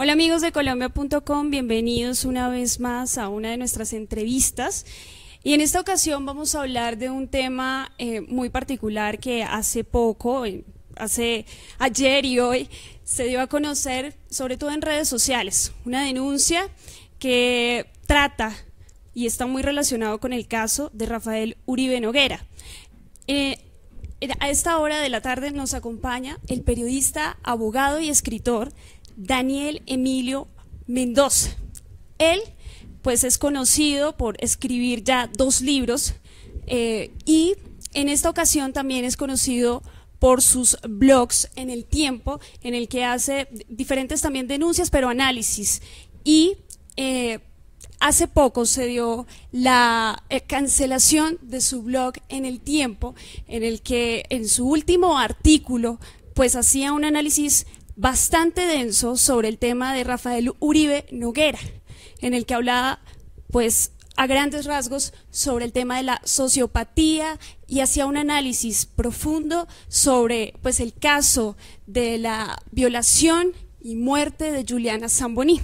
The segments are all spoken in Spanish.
Hola amigos de colombia.com, bienvenidos una vez más a una de nuestras entrevistas. Y en esta ocasión vamos a hablar de un tema eh, muy particular que hace poco, eh, hace ayer y hoy, se dio a conocer, sobre todo en redes sociales, una denuncia que trata y está muy relacionado con el caso de Rafael Uribe Noguera. Eh, a esta hora de la tarde nos acompaña el periodista, abogado y escritor Daniel Emilio Mendoza. Él, pues, es conocido por escribir ya dos libros eh, y en esta ocasión también es conocido por sus blogs en el tiempo, en el que hace diferentes también denuncias, pero análisis. Y eh, hace poco se dio la eh, cancelación de su blog en el tiempo, en el que en su último artículo, pues hacía un análisis bastante denso sobre el tema de Rafael Uribe Noguera, en el que hablaba, pues, a grandes rasgos sobre el tema de la sociopatía y hacía un análisis profundo sobre pues el caso de la violación y muerte de Juliana Zamboní.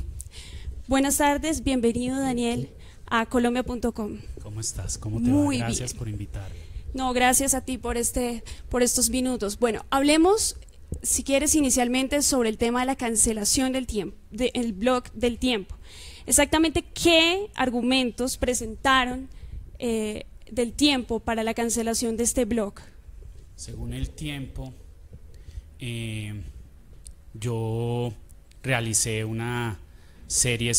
Buenas tardes, bienvenido Daniel a colombia.com. ¿Cómo estás? ¿Cómo te Muy va? Gracias por invitarme. No, gracias a ti por este por estos minutos. Bueno, hablemos si quieres, inicialmente sobre el tema de la cancelación del tiempo, del blog del tiempo. Exactamente qué argumentos presentaron eh, del tiempo para la cancelación de este blog. Según el tiempo, eh, yo realicé una serie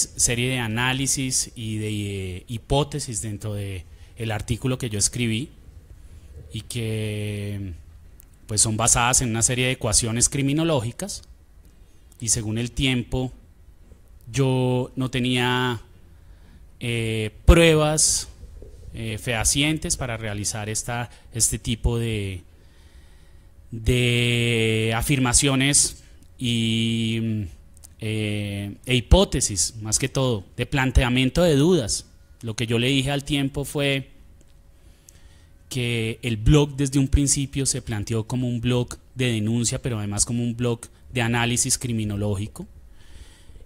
de análisis y de eh, hipótesis dentro de el artículo que yo escribí y que pues son basadas en una serie de ecuaciones criminológicas y según el tiempo yo no tenía eh, pruebas eh, fehacientes para realizar esta, este tipo de, de afirmaciones y, eh, e hipótesis, más que todo, de planteamiento de dudas. Lo que yo le dije al tiempo fue, que el blog desde un principio se planteó como un blog de denuncia, pero además como un blog de análisis criminológico.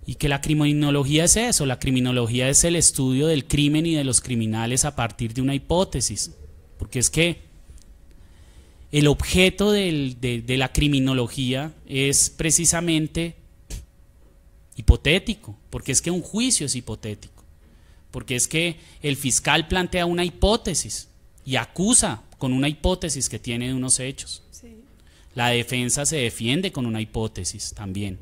Y que la criminología es eso, la criminología es el estudio del crimen y de los criminales a partir de una hipótesis. Porque es que el objeto de la criminología es precisamente hipotético, porque es que un juicio es hipotético, porque es que el fiscal plantea una hipótesis y acusa con una hipótesis que tiene de unos hechos. La defensa se defiende con una hipótesis también.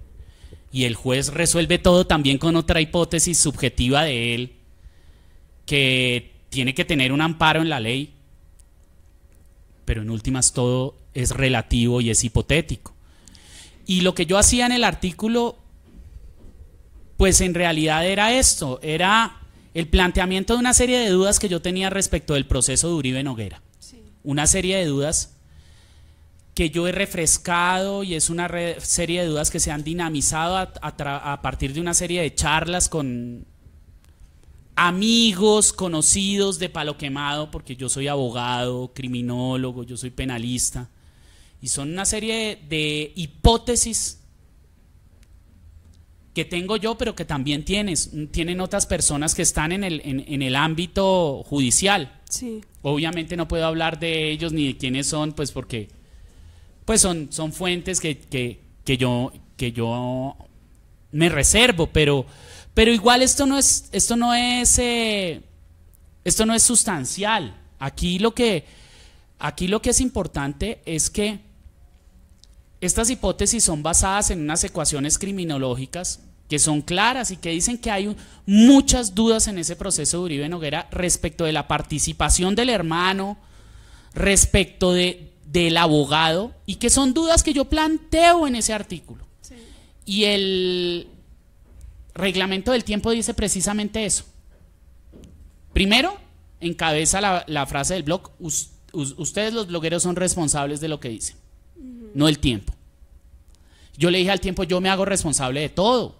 Y el juez resuelve todo también con otra hipótesis subjetiva de él, que tiene que tener un amparo en la ley. Pero en últimas todo es relativo y es hipotético. Y lo que yo hacía en el artículo, pues en realidad era esto, era el planteamiento de una serie de dudas que yo tenía respecto del proceso de Uribe Noguera. Una serie de dudas que yo he refrescado y es una serie de dudas que se han dinamizado a, a partir de una serie de charlas con amigos, conocidos de Palo Quemado, porque yo soy abogado, criminólogo, yo soy penalista, y son una serie de hipótesis que tengo yo, pero que también tienes, mm, tienen otras personas que están en el, en, el ámbito judicial. Sí. Obviamente no puedo hablar de ellos ni de quiénes son, pues porque pues son, son fuentes que, que, que, yo, que yo me reservo, pero, pero igual esto no es, esto no es, eh, esto no es sustancial. Aquí lo que, aquí lo que es importante es que estas hipótesis son basadas en unas ecuaciones criminológicas que son claras y que dicen que hay muchas dudas en ese proceso de Uribe Noguera respecto de la participación del hermano, respecto de, del abogado, y que son dudas que yo planteo en ese artículo. Y el reglamento del tiempo dice precisamente eso. Primero, encabeza la, frase del blog, ustedes los blogueros son responsables de lo que dicen, no el tiempo. Yo le dije al tiempo, yo me hago responsable de todo.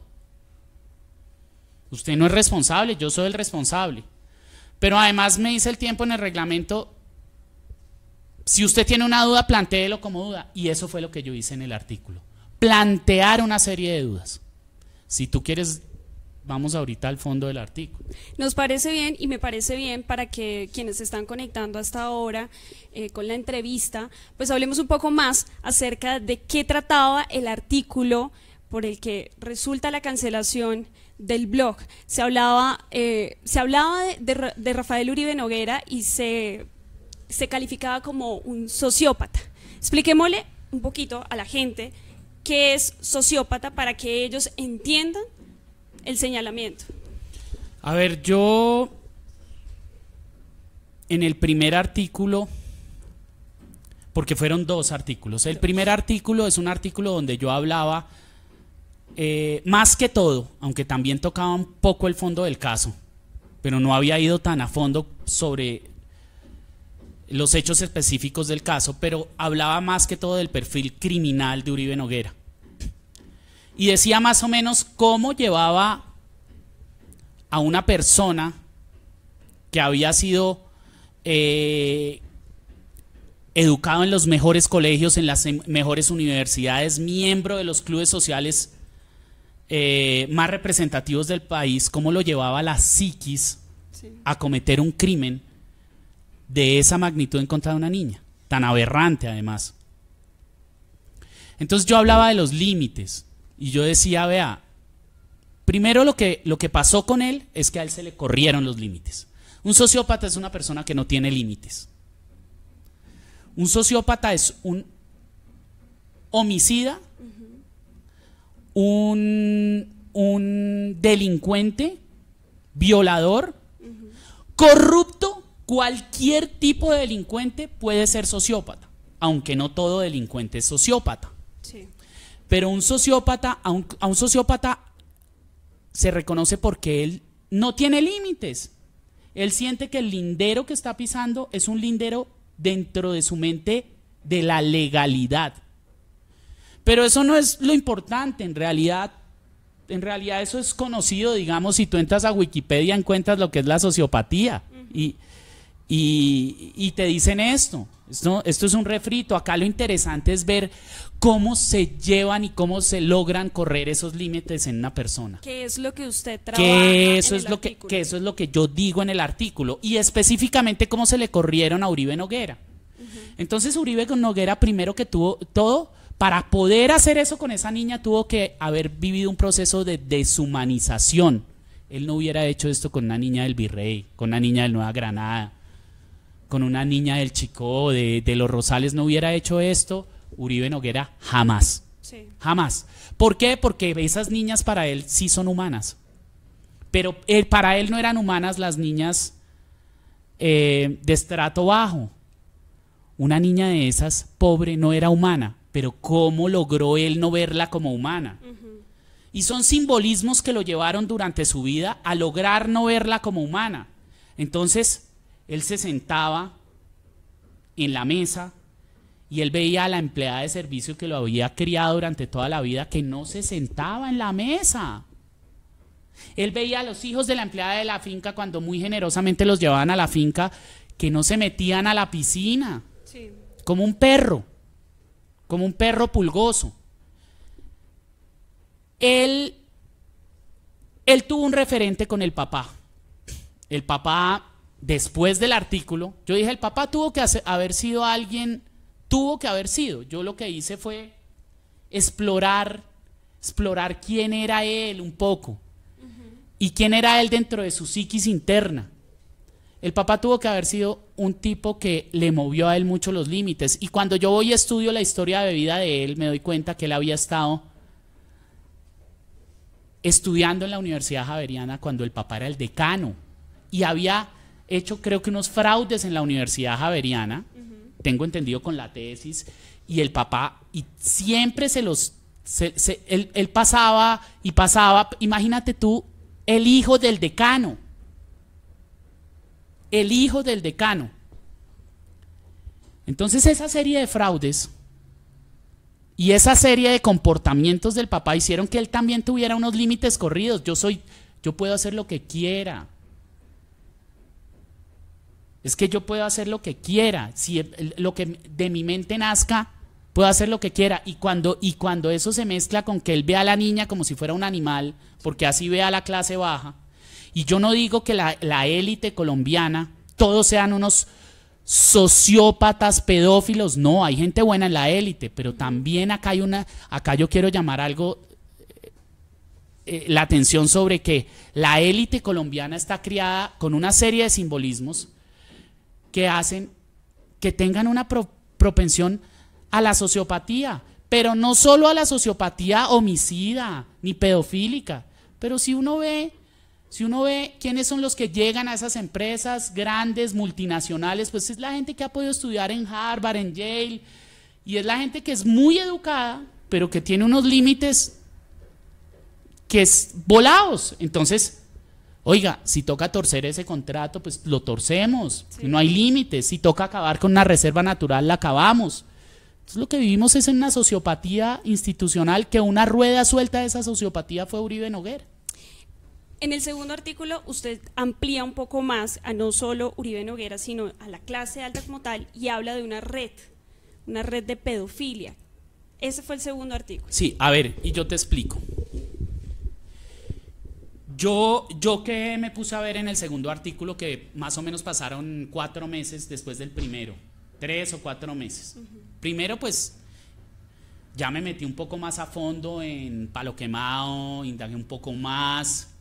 Usted no es responsable, yo soy el responsable. Pero además me dice el tiempo en el reglamento, si usted tiene una duda, plantéelo como duda. Y eso fue lo que yo hice en el artículo. Plantear una serie de dudas. Si tú quieres, vamos ahorita al fondo del artículo. Nos parece bien y me parece bien para que quienes se están conectando hasta ahora eh, con la entrevista, pues hablemos un poco más acerca de qué trataba el artículo por el que resulta la cancelación del blog. Se hablaba, eh, se hablaba de, Rafael Uribe Noguera y se, se calificaba como un sociópata. Expliquémosle un poquito a la gente qué es sociópata para que ellos entiendan el señalamiento. A ver, yo en el primer artículo, porque fueron dos artículos, el primer artículo es un artículo donde yo hablaba eh, más que todo, aunque también tocaba un poco el fondo del caso, pero no había ido tan a fondo sobre los hechos específicos del caso, pero hablaba más que todo del perfil criminal de Uribe Noguera. Y decía más o menos cómo llevaba a una persona que había sido eh, educado en los mejores colegios, en las mejores universidades, miembro de los clubes sociales eh, más representativos del país, cómo lo llevaba la psiquis a cometer un crimen de esa magnitud en contra de una niña, tan aberrante además. Entonces yo hablaba de los límites y yo decía, vea, primero lo que, lo que pasó con él es que a él se le corrieron los límites. Un sociópata es una persona que no tiene límites. Un sociópata es un homicida un, delincuente, violador, corrupto, cualquier tipo de delincuente puede ser sociópata, aunque no todo delincuente es sociópata. Pero un sociópata, a un sociópata se reconoce porque él no tiene límites. Él siente que el lindero que está pisando es un lindero dentro de su mente de la legalidad. Pero eso no es lo importante en realidad. En realidad eso es conocido, digamos, si tú entras a Wikipedia encuentras lo que es la sociopatía y, y, te dicen esto. esto. es un refrito. Acá lo interesante es ver cómo se llevan y cómo se logran correr esos límites en una persona. ¿Qué es lo que usted trabaja? Que eso, es, lo que, eso es lo que yo digo en el artículo y específicamente cómo se le corrieron a Uribe Noguera. Entonces Uribe Noguera primero que tuvo todo para poder hacer eso con esa niña tuvo que haber vivido un proceso de deshumanización. Él no hubiera hecho esto con una niña del Virrey, con una niña de Nueva Granada, con una niña del Chicó, de, los Rosales, no hubiera hecho esto Uribe Noguera jamás. Jamás. ¿Por qué? Porque esas niñas para él sí son humanas. Pero para él no eran humanas las niñas eh, de estrato bajo. Una niña de esas pobre no era humana pero ¿cómo logró él no verla como humana? Y son simbolismos que lo llevaron durante su vida a lograr no verla como humana. Entonces, él se sentaba en la mesa y él veía a la empleada de servicio que lo había criado durante toda la vida que no se sentaba en la mesa. Él veía a los hijos de la empleada de la finca cuando muy generosamente los llevaban a la finca que no se metían a la piscina, como un perro como un perro pulgoso. Él, él tuvo un referente con el papá. El papá, después del artículo, yo dije, el papá tuvo que haber sido alguien, tuvo que haber sido. Yo lo que hice fue explorar, explorar quién era él un poco y quién era él dentro de su psiquis interna. El papá tuvo que haber sido un tipo que le movió a él mucho los límites. Y cuando yo voy y estudio la historia de vida de él, me doy cuenta que él había estado estudiando en la Universidad Javeriana cuando el papá era el decano y había hecho creo que unos fraudes en la Universidad Javeriana, tengo entendido con la tesis, y el papá, y siempre se los, él pasaba y pasaba, imagínate tú, el hijo del decano el hijo del decano. Entonces esa serie de fraudes y esa serie de comportamientos del papá hicieron que él también tuviera unos límites corridos. Yo soy, yo puedo hacer lo que quiera. Es que yo puedo hacer lo que quiera. Si lo que de mi mente nazca, puedo hacer lo que quiera. Y cuando, y cuando eso se mezcla con que él vea a la niña como si fuera un animal, porque así vea a la clase baja, y yo no digo que la, élite colombiana, todos sean unos sociópatas pedófilos, no, hay gente buena en la élite, pero también acá hay una, acá yo quiero llamar algo eh, eh, la atención sobre que la élite colombiana está criada con una serie de simbolismos que hacen que tengan una propensión a la sociopatía, pero no solo a la sociopatía homicida ni pedofílica, pero si uno ve si uno ve quiénes son los que llegan a esas empresas grandes, multinacionales, pues es la gente que ha podido estudiar en Harvard, en Yale, y es la gente que es muy educada, pero que tiene unos límites que es volados. Entonces, oiga, si toca torcer ese contrato, pues lo torcemos, no hay límites. Si toca acabar con una reserva natural, la acabamos. Entonces lo que vivimos es en una sociopatía institucional que una rueda suelta de esa sociopatía fue Uribe Noguer. En el segundo artículo usted amplía un poco más a no solo Uribe Noguera, sino a la clase alta como tal y habla de una red, una red de pedofilia. Ese fue el segundo artículo. Sí, a ver, y yo te explico. Yo, yo que me puse a ver en el segundo artículo, que más o menos pasaron cuatro meses después del primero, tres o cuatro meses. Primero, pues ya me metí un poco más a fondo en palo quemado, indagué un poco más,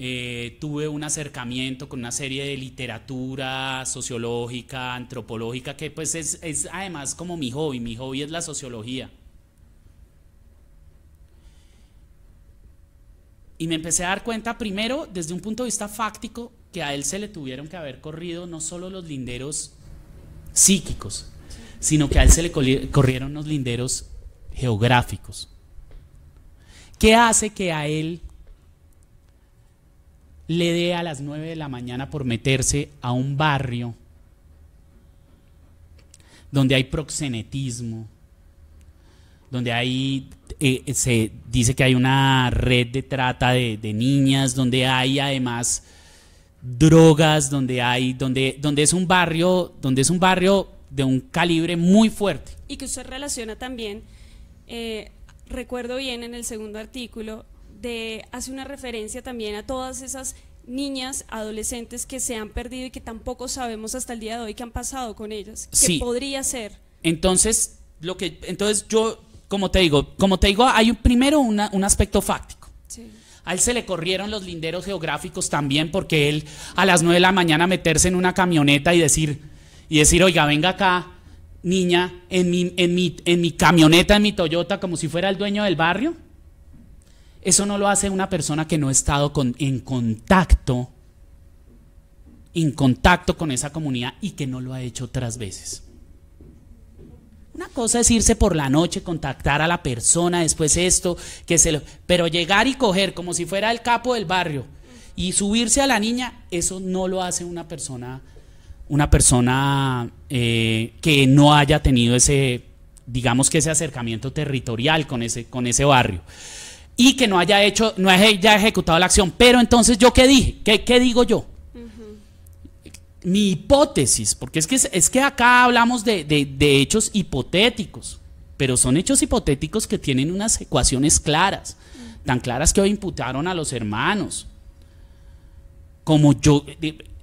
eh, tuve un acercamiento con una serie de literatura sociológica, antropológica, que pues es, es además como mi hobby, mi hobby es la sociología. Y me empecé a dar cuenta primero desde un punto de vista fáctico que a él se le tuvieron que haber corrido no solo los linderos psíquicos, sino que a él se le corrieron los linderos geográficos. ¿Qué hace que a él le dé a las 9 de la mañana por meterse a un barrio donde hay proxenetismo, donde hay, eh, eh, se dice que hay una red de trata de, niñas, donde hay además drogas, donde hay, donde, donde es un barrio, donde es un barrio de un calibre muy fuerte. Y que usted relaciona también, eh, recuerdo bien en el segundo artículo, de, hace una referencia también a todas esas niñas, adolescentes que se han perdido y que tampoco sabemos hasta el día de hoy qué han pasado con ellas, sí. podría ser. Entonces, lo que, entonces yo, como te digo, como te digo, hay un, primero un aspecto fáctico. Sí. A él se le corrieron los linderos geográficos también porque él a las 9 de la mañana meterse en una camioneta y decir, y decir, oiga, venga acá, niña, en mi, en mi, en mi camioneta, en mi Toyota, como si fuera el dueño del barrio eso no lo hace una persona que no ha estado en contacto, en contacto con esa comunidad y que no lo ha hecho otras veces. Una cosa es irse por la noche, contactar a la persona, después esto, que se lo, pero llegar y coger como si fuera el capo del barrio y subirse a la niña, eso no lo hace una persona, una persona eh, que no haya tenido ese, digamos que ese acercamiento territorial con ese, con ese barrio y que no haya hecho, no haya ejecutado la acción. Pero entonces, ¿yo qué dije? ¿Qué, digo yo? Mi hipótesis, porque es que, es que acá hablamos de, hechos hipotéticos, pero son hechos hipotéticos que tienen unas ecuaciones claras, tan claras que hoy imputaron a los hermanos. Como yo,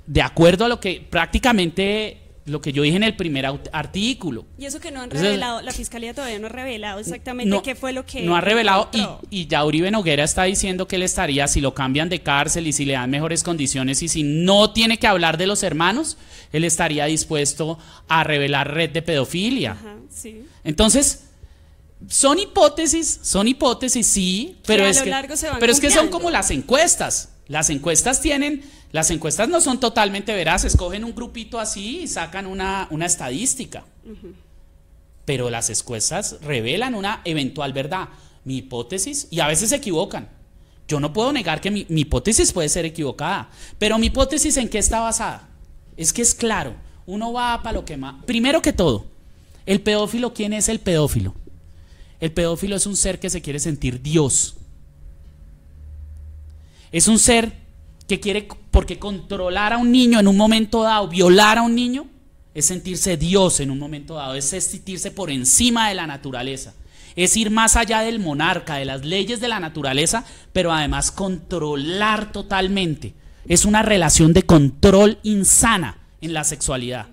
de acuerdo a lo que prácticamente lo que yo dije en el primer artículo. Y eso que no han revelado, la fiscalía todavía no ha revelado exactamente qué fue lo que... No ha revelado y, ya Uribe Noguera está diciendo que él estaría, si lo cambian de cárcel y si le dan mejores condiciones y si no tiene que hablar de los hermanos, él estaría dispuesto a revelar red de pedofilia. Ajá, sí. Entonces... Son hipótesis, son hipótesis, sí, pero, es, pero es que son como las encuestas. Las encuestas tienen, las encuestas no son totalmente veraces, escogen un grupito así y sacan una, estadística. Pero las encuestas revelan una eventual verdad. Mi hipótesis, y a veces se equivocan. Yo no puedo negar que mi, mi hipótesis puede ser equivocada, pero mi hipótesis en qué está basada. Es que es claro, uno va para lo que más... Primero que todo, el pedófilo, ¿quién es el pedófilo? El pedófilo es un ser que se quiere sentir Dios. Es un ser que quiere, porque controlar a un niño en un momento dado, violar a un niño, es sentirse Dios en un momento dado, es sentirse por encima de la naturaleza, es ir más allá del monarca, de las leyes de la naturaleza, pero además controlar totalmente. Es una relación de control insana en la sexualidad.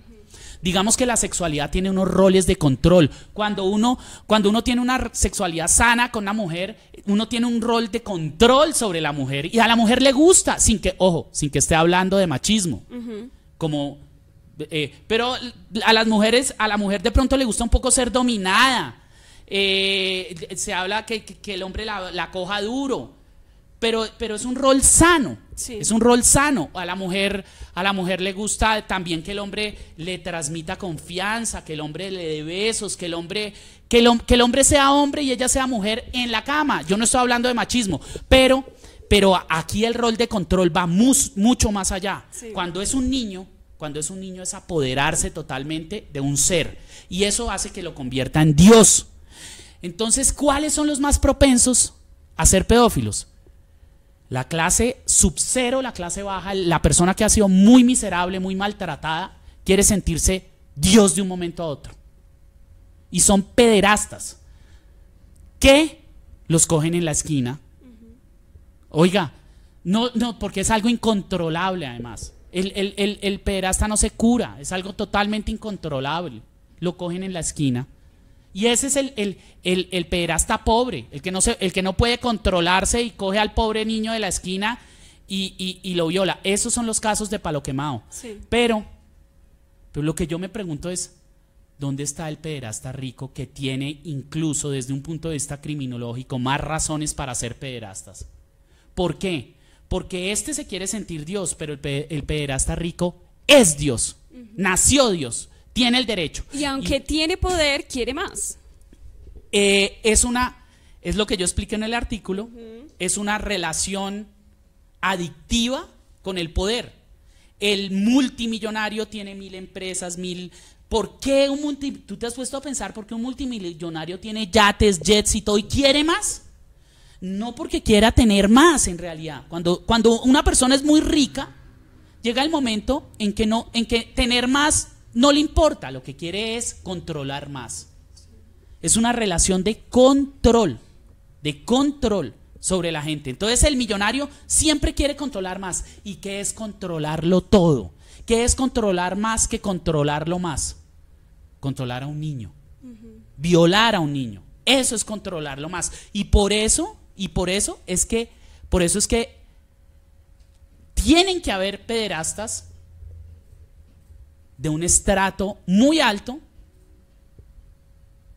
Digamos que la sexualidad tiene unos roles de control. Cuando uno, cuando uno tiene una sexualidad sana con una mujer, uno tiene un rol de control sobre la mujer y a la mujer le gusta, sin que, ojo, sin que esté hablando de machismo. Como eh, pero a las mujeres, a la mujer de pronto le gusta un poco ser dominada. Eh, se habla que, el hombre la, coja duro pero, pero es un rol sano. Es un rol sano. A la mujer, a la mujer le gusta también que el hombre le transmita confianza, que el hombre le dé besos, que el hombre, que que el hombre sea hombre y ella sea mujer en la cama. Yo no estoy hablando de machismo, pero, pero aquí el rol de control va mucho más allá. Cuando es un niño, cuando es un niño es apoderarse totalmente de un ser. Y eso hace que lo convierta en Dios. Entonces, ¿cuáles son los más propensos a ser pedófilos? La clase sub-cero, la clase baja, la persona que ha sido muy miserable, muy maltratada, quiere sentirse Dios de un momento a otro. Y son pederastas que los cogen en la esquina. Oiga, no, no, porque es algo incontrolable además. El, el pederasta no se cura, es algo totalmente incontrolable. Lo cogen en la esquina. Y ese es el, el, pederasta pobre, el que, no se, el que no puede controlarse y coge al pobre niño de la esquina y, lo viola. Esos son los casos de palo quemado. Pero, pero lo que yo me pregunto es, ¿dónde está el pederasta rico que tiene incluso desde un punto de vista criminológico más razones para ser pederastas? ¿Por qué? Porque este se quiere sentir Dios, pero el, pederasta rico es Dios, nació Dios tiene el derecho. Y aunque tiene poder, quiere más. Eh, es una, es lo que yo expliqué en el artículo, es una relación adictiva con el poder. El multimillonario tiene mil empresas, mil... ¿Por qué un tú te has puesto a pensar por qué un multimillonario tiene yates, jets y todo y quiere más? No porque quiera tener más en realidad. Cuando, cuando una persona es muy rica, llega el momento en que no, en que tener más no le importa, lo que quiere es controlar más. Es una relación de control, de control sobre la gente. Entonces el millonario siempre quiere controlar más. ¿Y qué es controlarlo todo? ¿Qué es controlar más que controlarlo más? Controlar a un niño. Violar a un niño. Eso es controlarlo más. Y por eso, y por eso es que, por eso es que tienen que haber pederastas de un estrato muy alto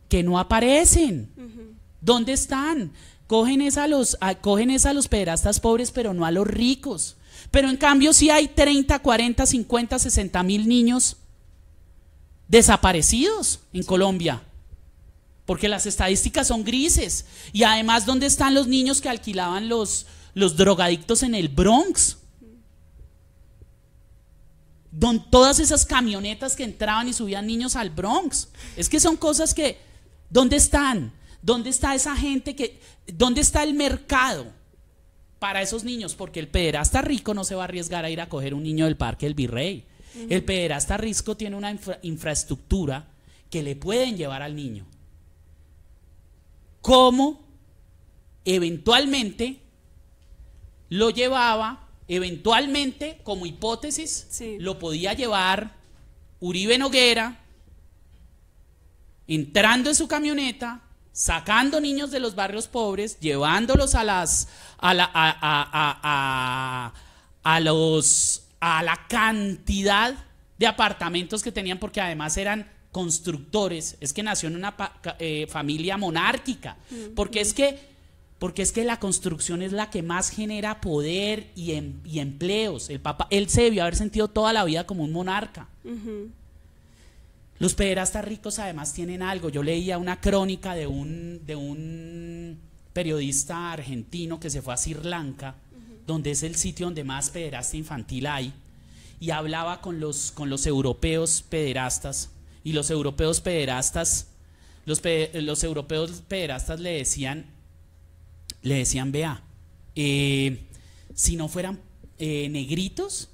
que no aparecen. ¿Dónde están? Cogen esa a los, los pederastas pobres, pero no a los ricos. Pero en cambio si sí hay 30, 40, 50, 60 mil niños desaparecidos en Colombia. Porque las estadísticas son grises. Y además, ¿dónde están los niños que alquilaban los, los drogadictos en el Bronx? Don, todas esas camionetas que entraban y subían niños al Bronx. Es que son cosas que, ¿dónde están? ¿Dónde está esa gente que, dónde está el mercado para esos niños? Porque el pederasta rico no se va a arriesgar a ir a coger un niño del parque del virrey. El pederasta rico tiene una infraestructura que le pueden llevar al niño. ¿Cómo eventualmente lo llevaba eventualmente, como hipótesis, lo podía llevar Uribe Noguera entrando en su camioneta, sacando niños de los barrios pobres, llevándolos a las a la, a, los a la cantidad de apartamentos que tenían porque además eran constructores, es que nació en una eh, familia monárquica, mm, porque mm. es que porque es que la construcción es la que más genera poder em, y, empleos. El papa, él se debió haber sentido toda la vida como un monarca. Los pederastas ricos además tienen algo. Yo leía una crónica de un, periodista argentino que se fue a Sri Lanka, donde es el sitio donde más pederasta infantil hay, y hablaba con los, europeos pederastas. Y los europeos pederastas, los, los europeos pederastas le decían le decían, vea, eh, si no fueran eh, negritos,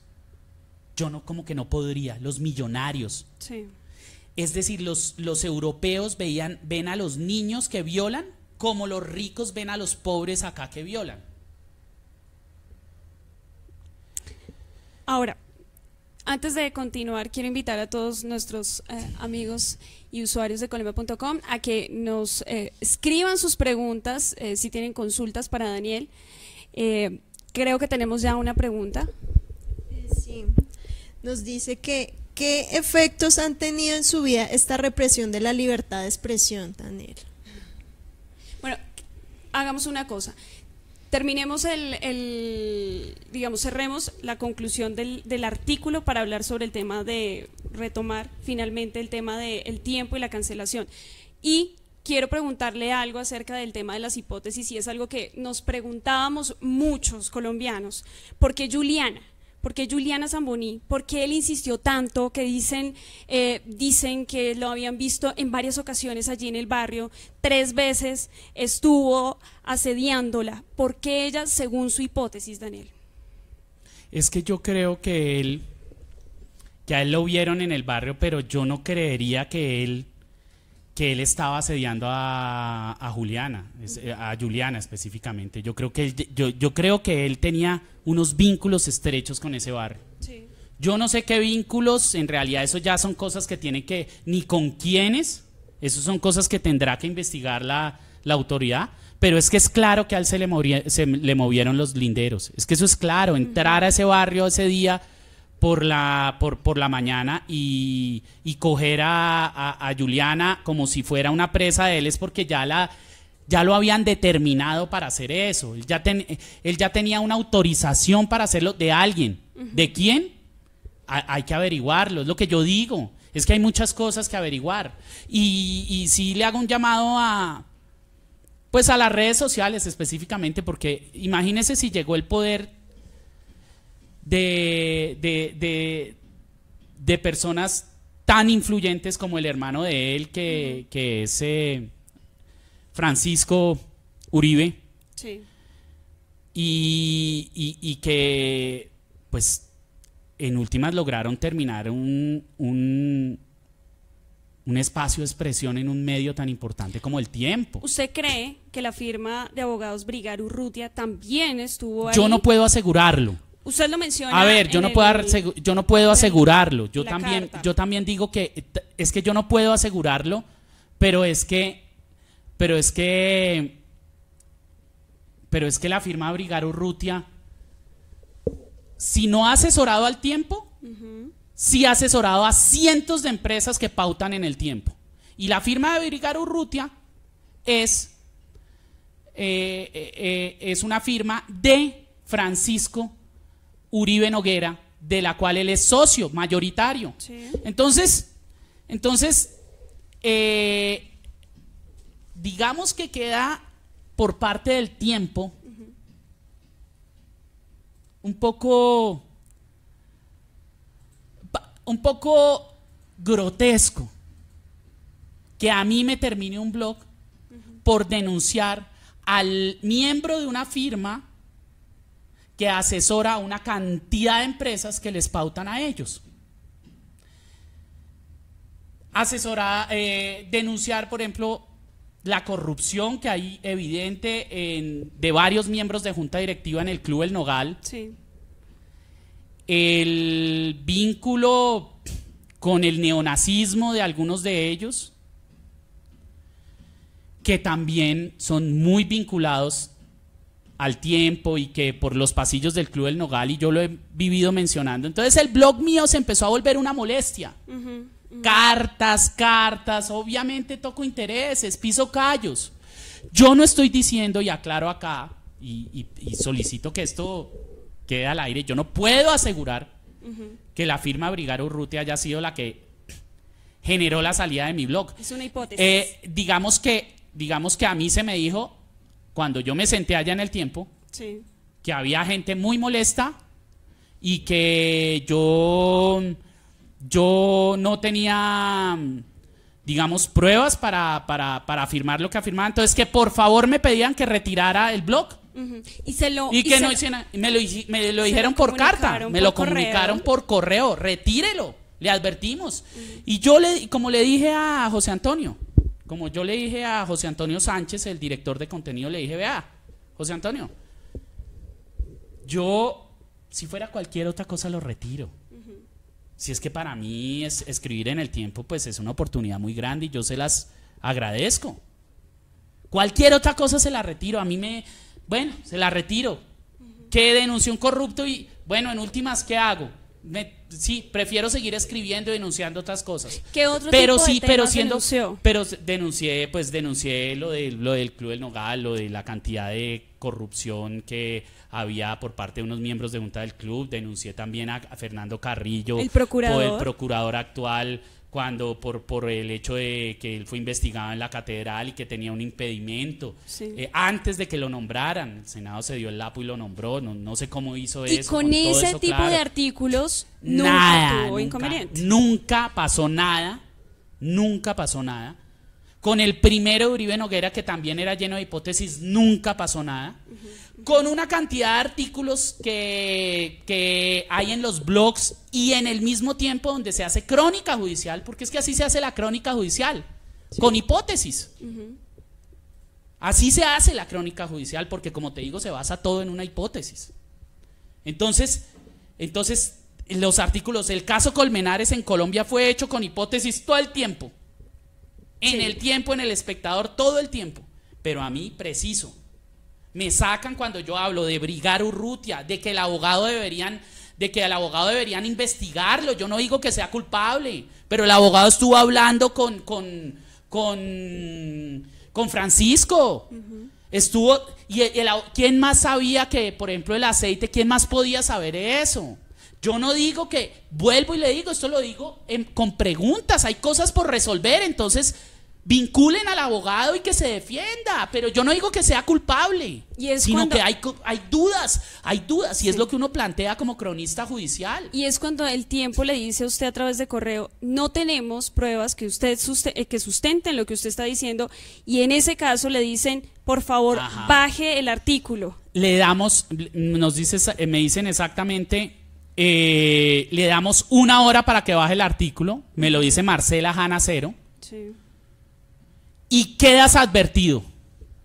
yo no, como que no podría, los millonarios. Sí. Es decir, los, los europeos veían, ven a los niños que violan como los ricos ven a los pobres acá que violan. Ahora, antes de continuar, quiero invitar a todos nuestros eh, amigos y usuarios de Colombia.com a que nos eh, escriban sus preguntas, eh, si tienen consultas para Daniel. creo que tenemos ya una pregunta. Sí, nos dice que qué efectos han tenido en su vida esta represión de la libertad de expresión, Daniel. Bueno, hagamos una cosa. Terminemos el, digamos, cerremos la conclusión del, artículo para hablar sobre el tema de retomar finalmente el tema del tiempo y la cancelación. Y quiero preguntarle algo acerca del tema de las hipótesis y es algo que nos preguntábamos muchos colombianos, porque Juliana, ¿Por qué Juliana Zamboni? ¿Por qué él insistió tanto? Que dicen, eh, dicen que lo habían visto en varias ocasiones allí en el barrio. Tres veces estuvo asediándola. ¿Por qué ella, según su hipótesis, Daniel? Es que yo creo que él, ya él lo vieron en el barrio, pero yo no creería que él que él estaba asediando a, Juliana, eh, a Juliana específicamente. Yo creo, que, yo, creo que él tenía unos vínculos estrechos con ese barrio. Yo no sé qué vínculos, en realidad eso ya son cosas que tiene que, ni con quiénes, eso son cosas que tendrá que investigar la, autoridad, pero es que es claro que a él se le, se le movieron los linderos, es que eso es claro, entrar a ese barrio ese día por la, por, por la mañana y, y coger a, Juliana como si fuera una presa de él es porque ya la... Ya lo habían determinado para hacer eso. Él ya, él ya tenía una autorización para hacerlo de alguien. ¿De quién? hay que averiguarlo, es lo que yo digo. Es que hay muchas cosas que averiguar. Y, y si le hago un llamado a, pues a las redes sociales específicamente, porque imagínese si llegó el poder de, personas tan influyentes como el hermano de él, que, es eh, Francisco Uribe. Sí. Y, que, pues, en últimas lograron terminar un, un, un espacio de expresión en un medio tan importante como el tiempo. ¿Usted cree que la firma de abogados Brigar Urrutia también estuvo ahí? Yo no puedo asegurarlo. Usted lo menciona. A ver, yo no, puedo yo no puedo asegurarlo. Yo también, yo también digo que es que yo no puedo asegurarlo, pero es que, pero es que, pero es que la firma Brigar Urrutia, si no ha asesorado al tiempo, sí ha asesorado a cientos de empresas que pautan en el tiempo. Y la firma de Brigar Urrutia es, eh, eh, eh, es una firma de Francisco Uribe Noguera, de la cual él es socio mayoritario. Entonces, entonces eh, digamos que queda por parte del tiempo un poco un poco grotesco que a mí me termine un blog por denunciar al miembro de una firma que asesora a una cantidad de empresas que les pautan a ellos. asesora eh, denunciar, por ejemplo, la corrupción que hay evidente de varios miembros de junta directiva en el Club El Nogal. El vínculo con el neonazismo de algunos de ellos, que también son muy vinculados al tiempo y que por los pasillos del Club del Nogal y yo lo he vivido mencionando. Entonces el blog mío se empezó a volver una molestia. Cartas, cartas, obviamente toco intereses, piso callos. Yo no estoy diciendo, y aclaro acá, y, solicito que esto quede al aire, yo no puedo asegurar que la firma Brigaro Urruti haya sido la que generó la salida de mi blog. Es una hipótesis. Eh, digamos, que, digamos que a mí se me dijo, cuando yo me senté allá en el tiempo, que había gente muy molesta y que yo, yo no tenía, digamos, pruebas para, para, para afirmar lo que afirmaba. Entonces, que por favor me pedían que retirara el blog. Y se lo y que no hicieran me lo, me lo dijeron por carta, me lo comunicaron por correo, retírelo, le advertimos. Y yo le como le dije a José Antonio, como yo le dije a José Antonio Sánchez, el director de contenido, le dije, vea, José Antonio, yo, si fuera cualquier otra cosa, lo retiro. Si es que para mí es, escribir en el tiempo, pues es una oportunidad muy grande y yo se las agradezco. Cualquier otra cosa se la retiro. A mí me, bueno, se la retiro. Que denunció un corrupto y, bueno, en últimas, ¿qué hago? sí, prefiero seguir escribiendo y denunciando otras cosas. ¿Qué pero sí, pero siendo, denunció? pero denuncié, pues denuncié lo de lo del Club del Nogal, lo de la cantidad de corrupción que había por parte de unos miembros de junta del club, denuncié también a, Fernando Carrillo, el procurador actual cuando por, por el hecho de que él fue investigado en la catedral y que tenía un impedimento. Eh, antes de que lo nombraran, el Senado se dio el lapo y lo nombró, no, no sé cómo hizo eso. Y con, ese tipo de artículos nunca nada, nunca, inconveniente. Nunca pasó nada, nunca pasó nada. Con el primero de Uribe Noguera, que también era lleno de hipótesis, nunca pasó nada con una cantidad de artículos que, hay en los blogs y en el mismo tiempo donde se hace crónica judicial, porque es que así se hace la crónica judicial, con hipótesis. Así se hace la crónica judicial, porque como te digo, se basa todo en una hipótesis. Entonces, entonces los artículos, el caso Colmenares en Colombia fue hecho con hipótesis todo el tiempo. En el tiempo, en el espectador, todo el tiempo. Pero a mí, preciso, me sacan cuando yo hablo de Brigar Urrutia, de que el abogado deberían, de que el abogado deberían investigarlo. Yo no digo que sea culpable, pero el abogado estuvo hablando con, con, con, Francisco. Estuvo. ¿Y quién más sabía que, por ejemplo, el aceite? ¿Quién más podía saber eso? Yo no digo que, vuelvo y le digo, esto lo digo en, con preguntas, hay cosas por resolver, entonces vinculen al abogado y que se defienda, pero yo no digo que sea culpable, sino que hay, hay dudas, hay dudas, y es lo que uno plantea como cronista judicial. Y es cuando el tiempo le dice a usted a través de correo, no tenemos pruebas que, usted eh, que sustenten lo que usted está diciendo, y en ese caso le dicen, por favor, baje el artículo. Le damos, nos dice, eh, me dicen exactamente, eh, le damos una hora para que baje el artículo, me lo dice Marcela Jana Cero. Sí y quedas advertido.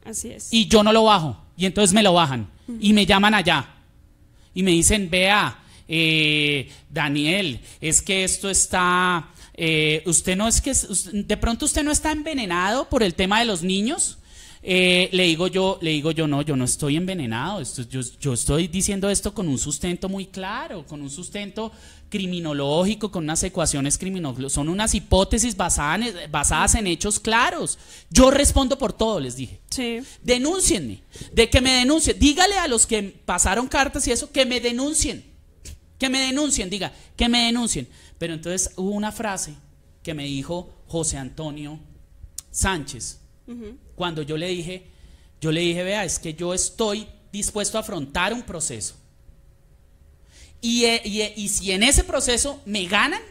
Así es. Y yo no lo bajo. Y entonces me lo bajan. Y me llaman allá. Y me dicen, vea, eh, Daniel, es que esto está... Eh, usted no es que... De pronto usted no está envenenado por el tema de los niños. Eh, le digo yo, le digo yo, no, yo no estoy envenenado, yo, estoy diciendo esto con un sustento muy claro, con un sustento criminológico, con unas ecuaciones criminológicas, son unas hipótesis basadas en, hechos claros. Yo respondo por todo, les dije. Sí. Denúncienme, de que me denuncien, dígale a los que pasaron cartas y eso, que me denuncien, que me denuncien, diga, que me denuncien. Pero entonces hubo una frase que me dijo José Antonio Sánchez cuando yo le dije, yo le dije, vea, es que yo estoy dispuesto a afrontar un proceso. Eh, eh, y, si en ese proceso me ganan,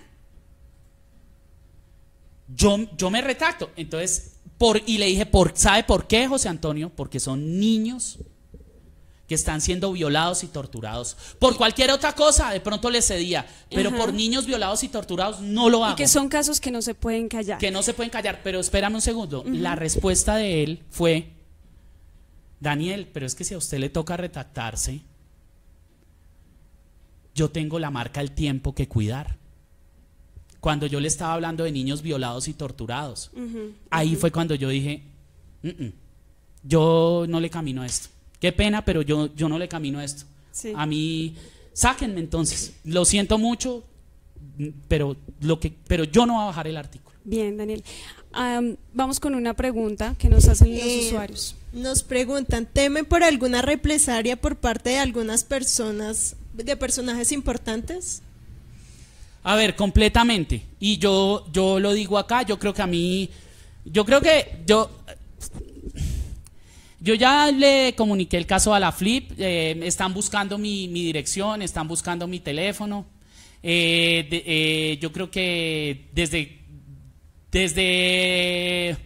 yo, yo me retracto. Entonces, por, y le dije, por, ¿sabe por qué, José Antonio? Porque son niños que están siendo violados y torturados. Por cualquier otra cosa, de pronto les cedía, pero por niños violados y torturados no lo hago. porque que son casos que no se pueden callar. Que no se pueden callar, pero espérame un segundo. La respuesta de él fue, Daniel, pero es que si a usted le toca retractarse, yo tengo la marca El Tiempo que cuidar. Cuando yo le estaba hablando de niños violados y torturados, ahí fue cuando yo dije, mm, mm, yo no le camino a esto qué pena, pero yo, yo no le camino a esto. A mí, sáquenme entonces, lo siento mucho, pero, lo que, pero yo no voy a bajar el artículo. Bien, Daniel. vamos con una pregunta que nos hacen los eh, usuarios. Nos preguntan, ¿temen por alguna represalia por parte de algunas personas, de personajes importantes? A ver, completamente. Y yo, yo lo digo acá, yo creo que a mí, yo creo que yo, yo ya le comuniqué el caso a la Flip, eh, están buscando mi, dirección, están buscando mi teléfono. Eh, eh, yo creo que desde, desde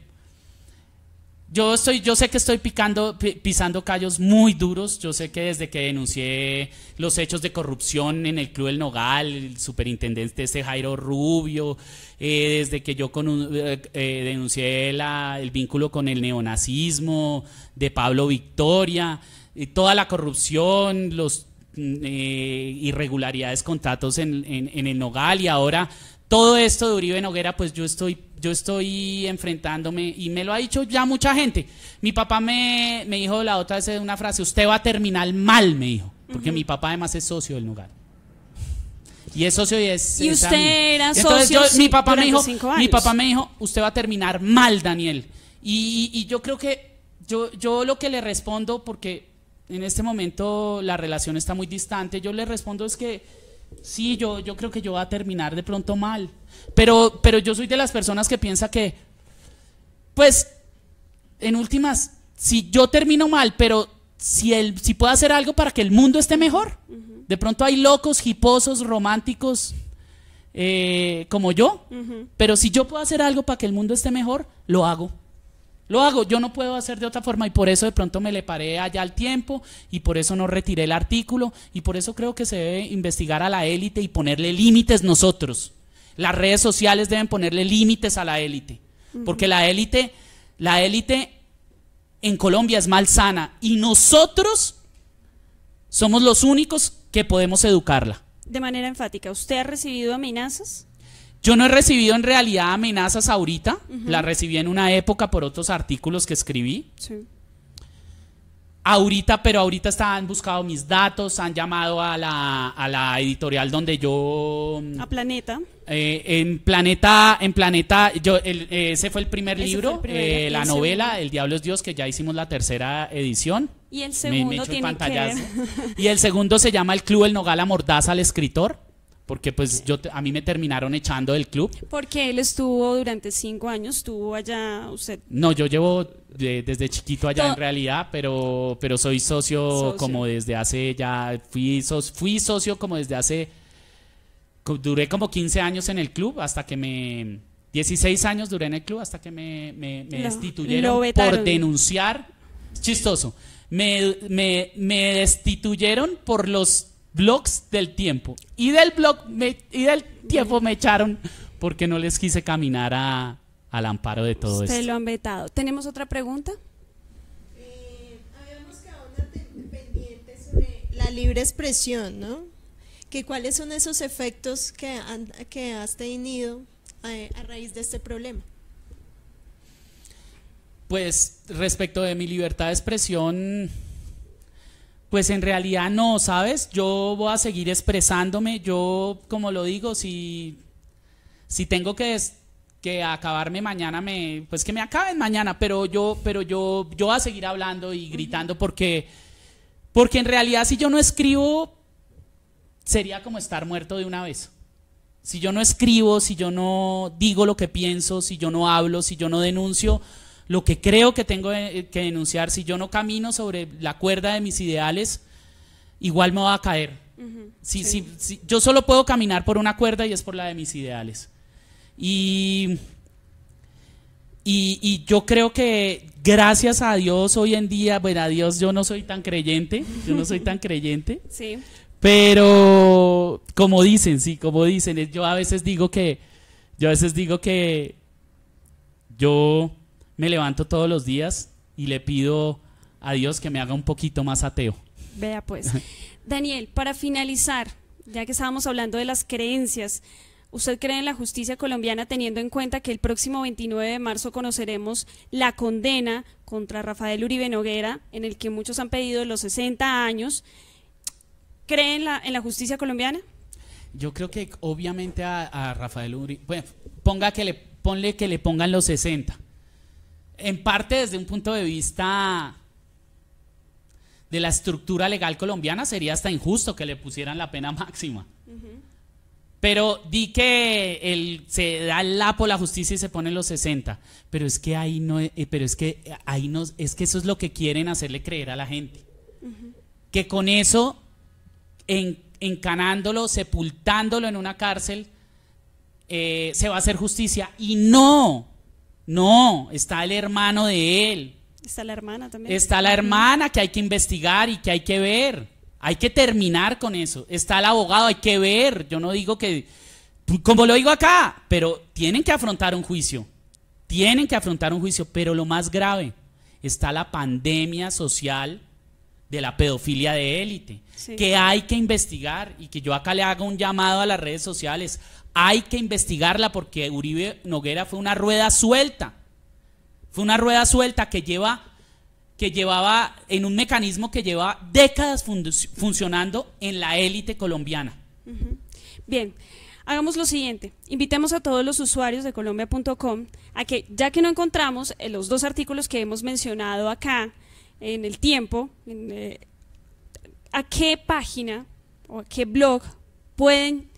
yo, estoy, yo sé que estoy picando, pisando callos muy duros. Yo sé que desde que denuncié los hechos de corrupción en el Club El Nogal, el superintendente ese Jairo Rubio, eh, desde que yo con un, eh, eh denuncié el vínculo con el neonazismo de Pablo Victoria, toda la corrupción, los mm, eh, irregularidades, contratos en, en el Nogal y ahora todo esto de Uribe Noguera, pues yo estoy, yo estoy enfrentándome y me lo ha dicho ya mucha gente. Mi papá me, me dijo la otra vez una frase, usted va a terminar mal, me dijo, porque mi papá además es socio del lugar. Y es socio y es. Y usted era socio. mi papá me dijo, mi papá me dijo, usted va a terminar mal, Daniel. Y, yo creo que yo, yo lo que le respondo, porque en este momento la relación está muy distante, yo le respondo es que Sí, yo, yo creo que yo voy a terminar de pronto mal. Pero, pero yo soy de las personas que piensa que, pues, en últimas, si yo termino mal, pero si, el, si puedo hacer algo para que el mundo esté mejor, de pronto hay locos, hiposos, románticos, eh, como yo, pero si yo puedo hacer algo para que el mundo esté mejor, lo hago. Lo hago, yo no puedo hacer de otra forma y por eso de pronto me le paré allá al tiempo y por eso no retiré el artículo y por eso creo que se debe investigar a la élite y ponerle límites nosotros. Las redes sociales deben ponerle límites a la élite, porque la élite, la élite en Colombia es malsana y nosotros somos los únicos que podemos educarla. De manera enfática, ¿usted ha recibido amenazas? Yo no he recibido en realidad amenazas ahorita, las recibí en una época por otros artículos que escribí. Sí. Ahorita, pero ahorita han buscado mis datos, han llamado a la, editorial donde yo... A Planeta. Eh, en Planeta, en Planeta, yo, ese fue el primer eh, libro, la novela El Diablo es Dios, que ya hicimos la tercera edición. Y el segundo tiene que Y el segundo se llama El Club El Nogal Mordaza al escritor porque pues yo a mí me terminaron echando del club. Porque él estuvo durante cinco años, estuvo allá usted. No, yo llevo desde chiquito allá en realidad, pero, pero soy socio, como desde hace ya, fui, fui socio como desde hace, duré como 15 años en el club hasta que me, 16 años duré en el club hasta que me, destituyeron por denunciar, chistoso, me, me destituyeron por los blogs del tiempo. Y del blog y del tiempo me echaron porque no les quise caminar al amparo de todo esto. Se lo han vetado. ¿Tenemos otra pregunta? Eh, habíamos quedado sobre la libre expresión, ¿no? Que cuáles son esos efectos que, que has tenido a, eh, a raíz de este problema. Pues respecto de mi libertad de expresión, pues en realidad no, ¿sabes? Yo voy a seguir expresándome. Yo, como lo digo, si, si tengo que, que acabarme mañana, me, pues que me acaben mañana, pero yo, pero yo, yo voy a seguir hablando y gritando porque, porque en realidad si yo no escribo, sería como estar muerto de una vez. Si yo no escribo, si yo no digo lo que pienso, si yo no hablo, si yo no denuncio, lo que creo que tengo eh, que denunciar, si yo no camino sobre la cuerda de mis ideales, igual me va a caer. yo solo puedo caminar por una cuerda y es por la de mis ideales. Y, yo creo que gracias a Dios hoy en día, bueno, a Dios yo no soy tan creyente, yo no soy tan creyente. Pero como dicen, sí, como dicen, yo a veces digo que, yo a veces digo que yo me levanto todos los días y le pido a Dios que me haga un poquito más ateo. Vea pues. Daniel, para finalizar, ya que estábamos hablando de las creencias, ¿Usted cree en la justicia colombiana teniendo en cuenta que el próximo 29 de marzo conoceremos la condena contra Rafael Uribe Noguera, en el que muchos han pedido los 60 años? ¿Cree en la, en la justicia colombiana? Yo creo que obviamente a, Rafael Uribe, bueno, ponga que le, ponle que le pongan los 60 en parte desde un punto de vista de la estructura legal colombiana sería hasta injusto que le pusieran la pena máxima. Pero di que se da el lapo la justicia y se ponen los 60. Pero es que ahí no, eh, pero es que ahí no, es que eso es lo que quieren hacerle creer a la gente. Que con eso, encanándolo, sepultándolo en una cárcel, eh, se va a hacer justicia. Y no, no, está el hermano de él. Está la hermana también. Está la hermana que hay que investigar y que hay que ver. Hay que terminar con eso. Está el abogado, hay que ver. Yo no digo que, como lo digo acá, pero tienen que afrontar un juicio. Tienen que afrontar un juicio. Pero lo más grave, está la pandemia social de la pedofilia de élite, que hay que investigar y que yo acá le hago un llamado a las redes sociales, hay que investigarla porque Uribe Noguera fue una rueda suelta. Fue una rueda suelta que lleva que llevaba en un mecanismo que llevaba décadas funcionando en la élite colombiana. Bien. Hagamos lo siguiente, invitemos a todos los usuarios de colombia.com a que, ya que no encontramos eh, los dos artículos que hemos mencionado acá en el tiempo, eh, a qué página o a qué blog pueden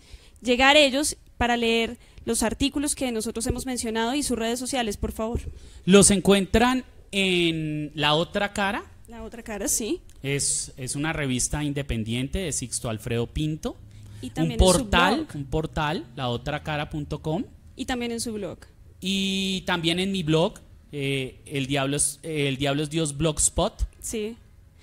llegar ellos para leer los artículos que nosotros hemos mencionado y sus redes sociales, por favor. Los encuentran en La Otra Cara. La Otra Cara, sí. Es, es una revista independiente de Sixto Alfredo Pinto. Y también un en portal, su blog. un portal, laotracara.com. Y también en su blog. Y también en mi blog, eh, el, Diablo es, el es Dios Blogspot. Sí.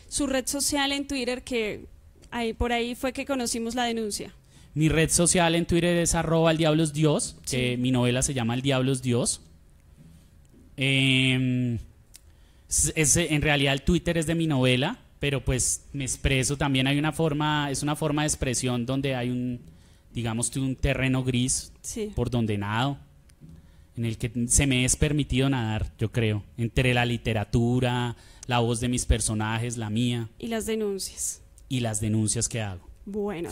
Su red social en Twitter que ahí, por ahí fue que conocimos la denuncia. Mi red social en Twitter es arroba el diablos Dios. mi novela se llama El diablos Dios. Em, es, en realidad el Twitter es de mi novela, pero pues me expreso también. Hay una forma, es una forma de expresión donde hay un, digamos, un terreno gris por donde nado en el que se me es permitido nadar, yo creo, entre la literatura, la voz de mis personajes, la mía. Y las denuncias. Y las denuncias que hago. Bueno,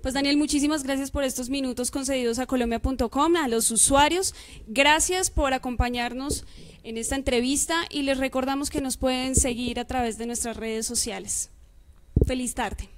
pues Daniel, muchísimas gracias por estos minutos concedidos a colombia.com, a los usuarios. Gracias por acompañarnos en esta entrevista y les recordamos que nos pueden seguir a través de nuestras redes sociales. Feliz tarde.